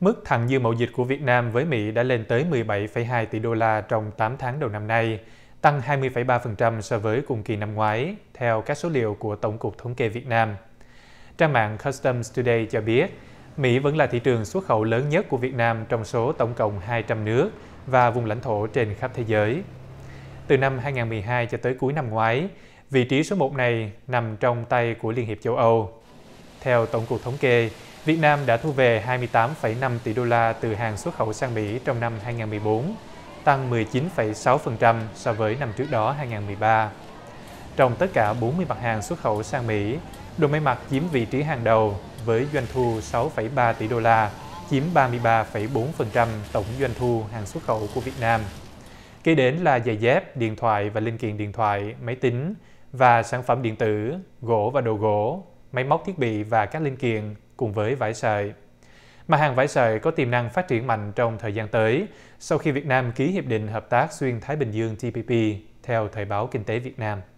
Mức thặng dư mậu dịch của Việt Nam với Mỹ đã lên tới 17,2 tỷ đô la trong 8 tháng đầu năm nay, tăng 20,3% so với cùng kỳ năm ngoái, theo các số liệu của Tổng cục Thống kê Việt Nam. Trang mạng Customs Today cho biết, Mỹ vẫn là thị trường xuất khẩu lớn nhất của Việt Nam trong số tổng cộng 200 nước và vùng lãnh thổ trên khắp thế giới. Từ năm 2012 cho tới cuối năm ngoái, vị trí số 1 này nằm trong tay của Liên hiệp châu Âu. Theo Tổng cục Thống kê, Việt Nam đã thu về 28,5 tỷ đô la từ hàng xuất khẩu sang Mỹ trong năm 2014, tăng 19,6% so với năm trước đó 2013. Trong tất cả 40 mặt hàng xuất khẩu sang Mỹ, đồ may mặc chiếm vị trí hàng đầu với doanh thu 6,3 tỷ đô la, chiếm 33,4% tổng doanh thu hàng xuất khẩu của Việt Nam. Kế đến là giày dép, điện thoại và linh kiện điện thoại, máy tính và sản phẩm điện tử, gỗ và đồ gỗ, máy móc thiết bị và các linh kiện cùng với vải sợi. Mà hàng vải sợi có tiềm năng phát triển mạnh trong thời gian tới sau khi Việt Nam ký Hiệp định Hợp tác Xuyên Thái Bình Dương TPP, theo Thời báo Kinh tế Việt Nam.